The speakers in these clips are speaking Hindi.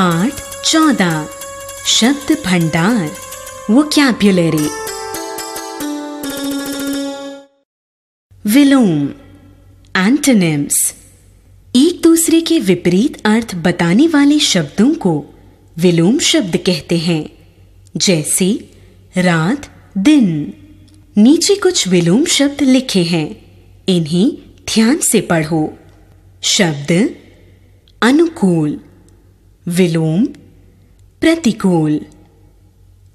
पाठ चौदह शब्द भंडार वो क्या प्यूलेरी विलोम एंटोनिम्स एक दूसरे के विपरीत अर्थ बताने वाले शब्दों को विलोम शब्द कहते हैं जैसे रात दिन नीचे कुछ विलोम शब्द लिखे हैं इन्हें ध्यान से पढ़ो शब्द अनुकूल विलोम प्रतिकूल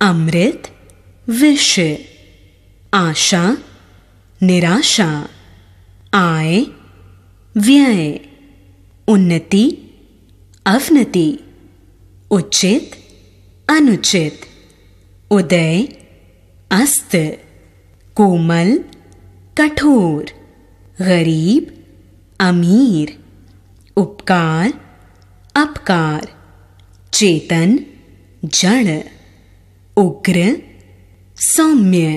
अमृत विष आशा निराशा आय व्यय उन्नति अवनति उचित अनुचित उदय अस्त कोमल कठोर गरीब अमीर उपकार अपकार चेतन जड़ उग्र सौम्य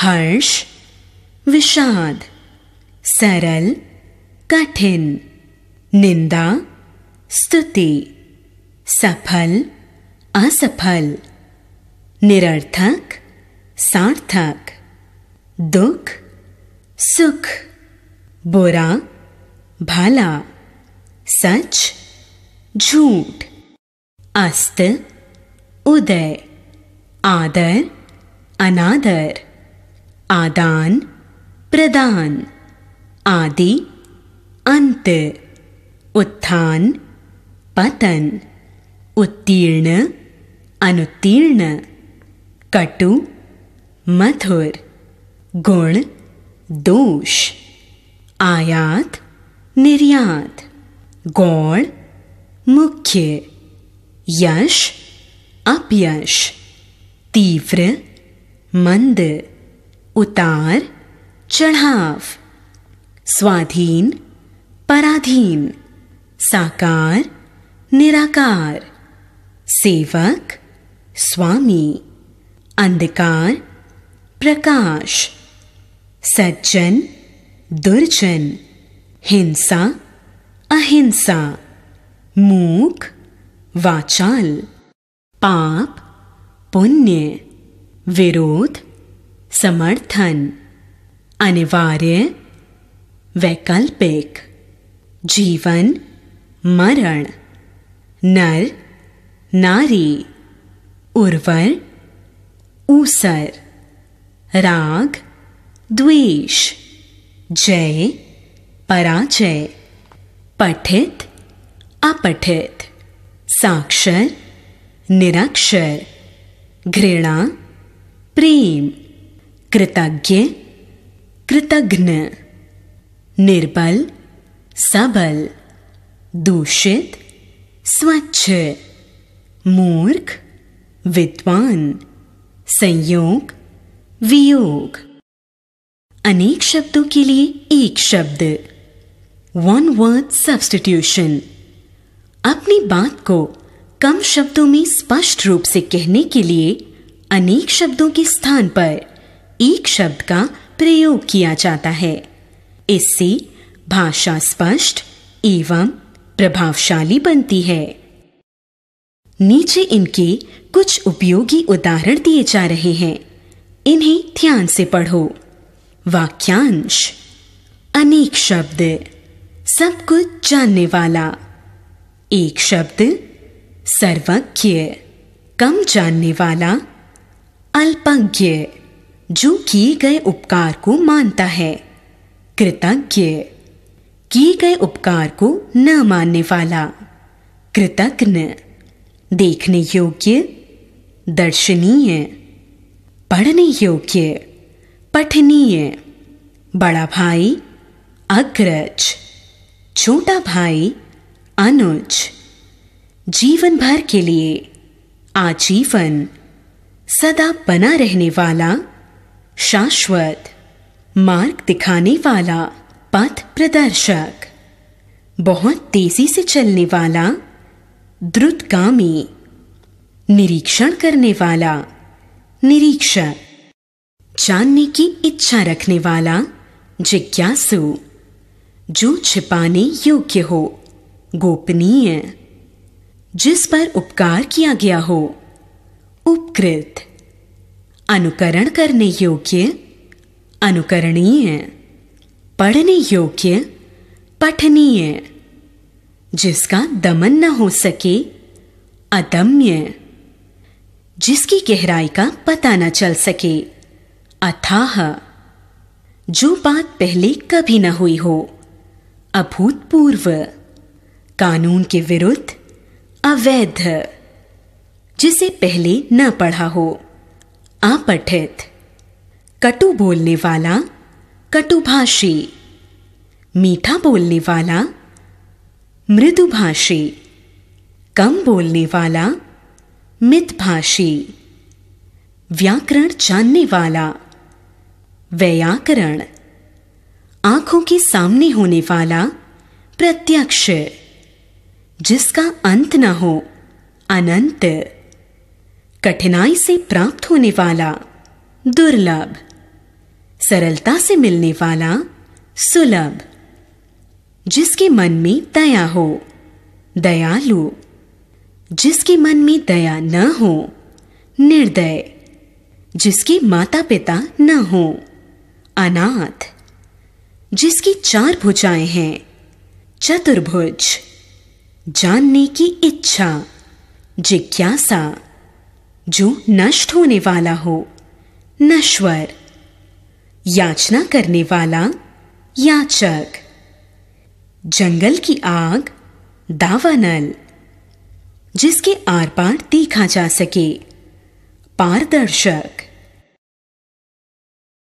हर्ष विषाद सरल कठिन निंदा स्तुति सफल असफल निरर्थक सार्थक दुख सुख बुरा भला सच झूठ अस्त उदय आदर अनादर आदान प्रदान आदि अंत उत्थान पतन उत्तीर्ण अनुत्तीर्ण कटु मधुर गुण दोष आयात निर्यात गौण मुख्य यश अपयश तीव्र मंद उतार चढ़ाव स्वाधीन पराधीन साकार निराकार सेवक स्वामी अंधकार प्रकाश सज्जन दुर्जन हिंसा अहिंसा मूक वाचाल पाप पुण्य विरोध समर्थन अनिवार्य वैकल्पिक जीवन मरण नर नारी उर्वर ऊसर राग द्वेष जय पराजय पठित अपठित साक्षर निराक्षर घृणा प्रेम कृतज्ञ कृतघ्न निर्बल सबल दूषित स्वच्छ मूर्ख विद्वान संयोग वियोग अनेक शब्दों के लिए एक शब्द वन वर्ड सब्स्टिट्यूशन अपनी बात को कम शब्दों में स्पष्ट रूप से कहने के लिए अनेक शब्दों के स्थान पर एक शब्द का प्रयोग किया जाता है इससे भाषा स्पष्ट एवं प्रभावशाली बनती है नीचे इनके कुछ उपयोगी उदाहरण दिए जा रहे हैं इन्हें ध्यान से पढ़ो वाक्यांश अनेक शब्द सब कुछ जानने वाला एक शब्द सर्वज्ञ कम जानने वाला अल्पज्ञ जो किए गए उपकार को मानता है कृतज्ञ किए गए उपकार को न मानने वाला कृतज्ञ देखने योग्य दर्शनीय पढ़ने योग्य पठनीय बड़ा भाई अग्रज छोटा भाई अनुज जीवन भर के लिए आजीवन सदा बना रहने वाला शाश्वत मार्ग दिखाने वाला पथ प्रदर्शक बहुत तेजी से चलने वाला द्रुतगामी निरीक्षण करने वाला निरीक्षक जानने की इच्छा रखने वाला जिज्ञासु जो छिपाने योग्य हो गोपनीय जिस पर उपकार किया गया हो उपकृत अनुकरण करने योग्य अनुकरणीय पढ़ने योग्य पठनीय जिसका दमन न हो सके अदम्य जिसकी गहराई का पता न चल सके अथाह जो बात पहले कभी न हुई हो अभूतपूर्व कानून के विरुद्ध अवैध जिसे पहले न पढ़ा हो अपठित कटु बोलने वाला कटुभाषी मीठा बोलने वाला मृदुभाषी कम बोलने वाला मितभाषी व्याकरण जानने वाला व्याकरण आंखों के सामने होने वाला प्रत्यक्ष जिसका अंत न हो अनंत कठिनाई से प्राप्त होने वाला दुर्लभ सरलता से मिलने वाला सुलभ जिसके मन में दया हो दयालु जिसके मन में दया न हो निर्दय जिसके माता पिता न हो अनाथ जिसकी चार भुजाएं हैं चतुर्भुज जानने की इच्छा जिज्ञासा जो नष्ट होने वाला हो नश्वर याचना करने वाला याचक जंगल की आग दावानल जिसके आर पार देखा जा सके पारदर्शक